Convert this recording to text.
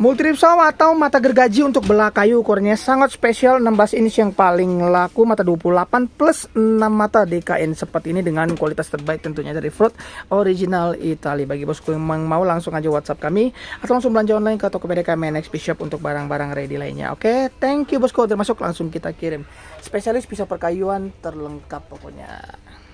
Multi Saw atau mata gergaji untuk belah kayu ukurannya sangat spesial 16 inch yang paling laku mata 28 plus 6 mata DKN seperti ini dengan kualitas terbaik tentunya dari Fruit Original Italy. Bagi bosku yang mau langsung aja WhatsApp kami atau langsung belanja online ke toko PDK NXP Shop untuk barang-barang ready lainnya. Oke, okay? thank you bosku termasuk langsung kita kirim. Spesialis pisau perkayuan terlengkap pokoknya.